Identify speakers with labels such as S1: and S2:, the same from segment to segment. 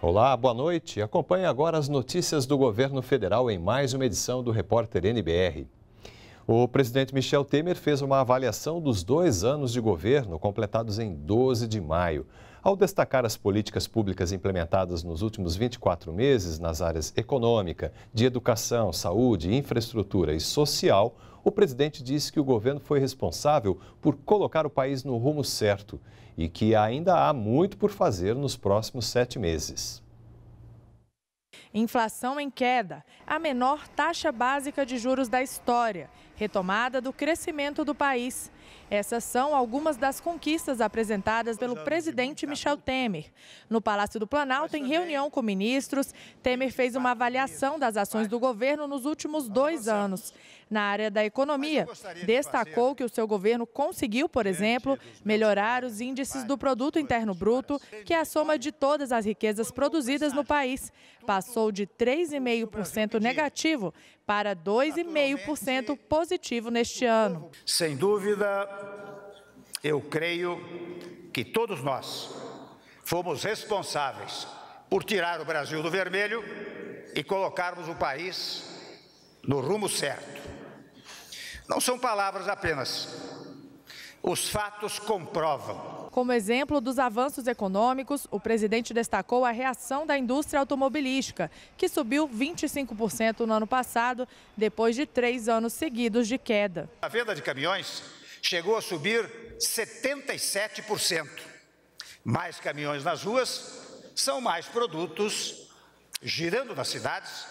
S1: Olá, boa noite. Acompanhe agora as notícias do governo federal em mais uma edição do Repórter NBR. O presidente Michel Temer fez uma avaliação dos dois anos de governo completados em 12 de maio. Ao destacar as políticas públicas implementadas nos últimos 24 meses nas áreas econômica, de educação, saúde, infraestrutura e social, o presidente disse que o governo foi responsável por colocar o país no rumo certo e que ainda há muito por fazer nos próximos sete meses.
S2: Inflação em queda, a menor taxa básica de juros da história retomada do crescimento do país. Essas são algumas das conquistas apresentadas pelo é, é presidente Michel Temer. No Palácio do Planalto, em reunião com ministros, Temer fez uma avaliação das ações do governo nos últimos dois anos. Na área da economia, destacou que o seu governo conseguiu, por exemplo, melhorar os índices do produto é interno bruto, que é a soma de todas as riquezas produzidas no país. Passou de 3,5% negativo para 2,5% positivo neste ano.
S3: Sem dúvida, eu creio que todos nós fomos responsáveis por tirar o Brasil do vermelho e colocarmos o país no rumo certo. Não são palavras apenas. Os fatos comprovam
S2: como exemplo dos avanços econômicos, o presidente destacou a reação da indústria automobilística, que subiu 25% no ano passado, depois de três anos seguidos de queda.
S3: A venda de caminhões chegou a subir 77%. Mais caminhões nas ruas são mais produtos girando nas cidades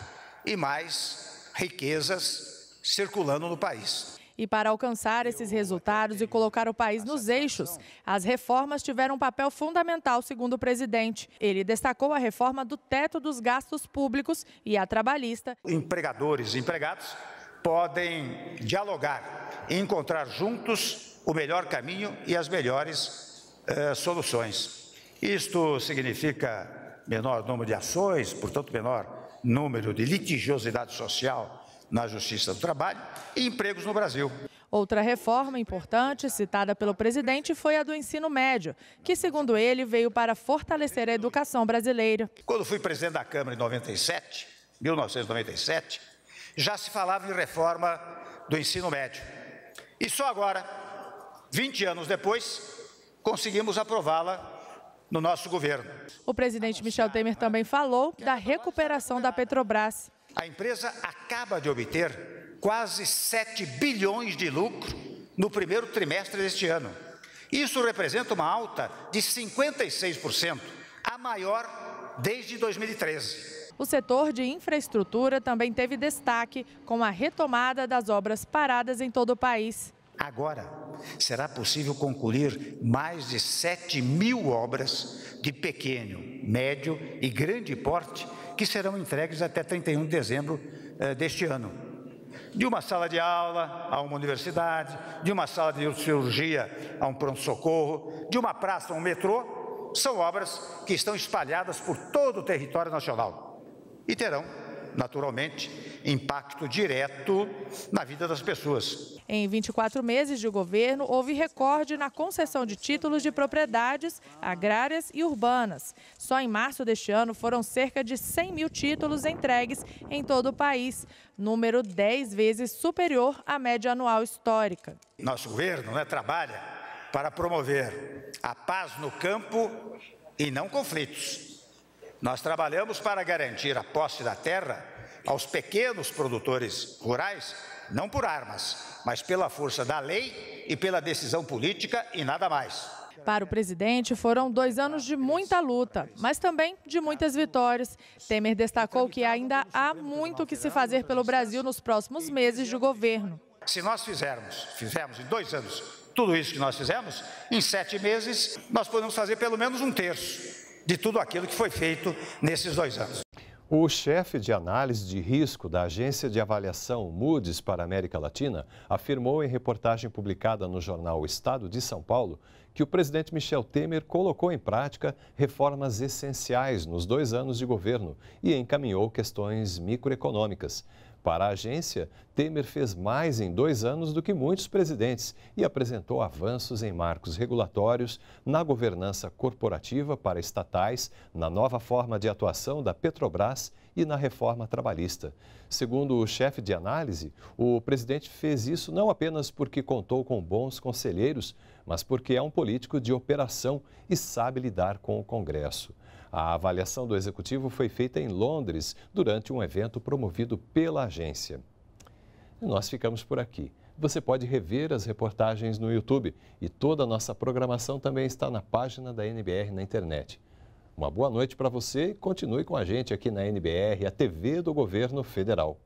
S3: e mais riquezas circulando no país.
S2: E para alcançar esses resultados e colocar o país nos eixos, as reformas tiveram um papel fundamental, segundo o presidente. Ele destacou a reforma do teto dos gastos públicos e a trabalhista.
S3: Empregadores e empregados podem dialogar e encontrar juntos o melhor caminho e as melhores eh, soluções. Isto significa menor número de ações, portanto, menor número de litigiosidade social na Justiça do Trabalho e empregos no Brasil.
S2: Outra reforma importante citada pelo presidente foi a do ensino médio, que, segundo ele, veio para fortalecer a educação brasileira.
S3: Quando fui presidente da Câmara em 97, 1997, já se falava em reforma do ensino médio. E só agora, 20 anos depois, conseguimos aprová-la no nosso governo.
S2: O presidente Michel Temer também falou da recuperação da Petrobras.
S3: A empresa acaba de obter quase 7 bilhões de lucro no primeiro trimestre deste ano. Isso representa uma alta de 56%,
S2: a maior
S3: desde 2013.
S2: O setor de infraestrutura também teve destaque com a retomada das obras paradas em todo o país. Agora,
S3: será possível concluir mais de 7 mil obras de pequeno, médio e grande porte que serão entregues até 31 de dezembro eh, deste ano. De uma sala de aula a uma universidade, de uma sala de cirurgia a um pronto-socorro, de uma praça a um metrô, são obras que estão espalhadas por todo o território nacional e terão, naturalmente, impacto direto na vida das pessoas.
S2: Em 24 meses de governo, houve recorde na concessão de títulos de propriedades agrárias e urbanas. Só em março deste ano foram cerca de 100 mil títulos entregues em todo o país, número 10 vezes superior à média anual histórica.
S3: Nosso governo né, trabalha para promover a paz no campo e não conflitos. Nós trabalhamos para garantir a posse da terra aos pequenos produtores rurais, não por armas, mas pela força da lei e pela decisão política e nada mais.
S2: Para o presidente, foram dois anos de muita luta, mas também de muitas vitórias. Temer destacou que ainda há muito que se fazer pelo Brasil nos próximos meses de governo.
S3: Se nós fizermos, fizermos em dois anos tudo isso que nós fizemos, em sete meses nós podemos fazer pelo menos um terço de tudo aquilo que foi feito nesses dois anos.
S1: O chefe de análise de risco da agência de avaliação Moody's para a América Latina afirmou em reportagem publicada no jornal Estado de São Paulo que o presidente Michel Temer colocou em prática reformas essenciais nos dois anos de governo e encaminhou questões microeconômicas. Para a agência, Temer fez mais em dois anos do que muitos presidentes e apresentou avanços em marcos regulatórios, na governança corporativa para estatais, na nova forma de atuação da Petrobras e na reforma trabalhista. Segundo o chefe de análise, o presidente fez isso não apenas porque contou com bons conselheiros, mas porque é um político de operação e sabe lidar com o Congresso. A avaliação do executivo foi feita em Londres, durante um evento promovido pela agência. Nós ficamos por aqui. Você pode rever as reportagens no YouTube e toda a nossa programação também está na página da NBR na internet. Uma boa noite para você e continue com a gente aqui na NBR, a TV do Governo Federal.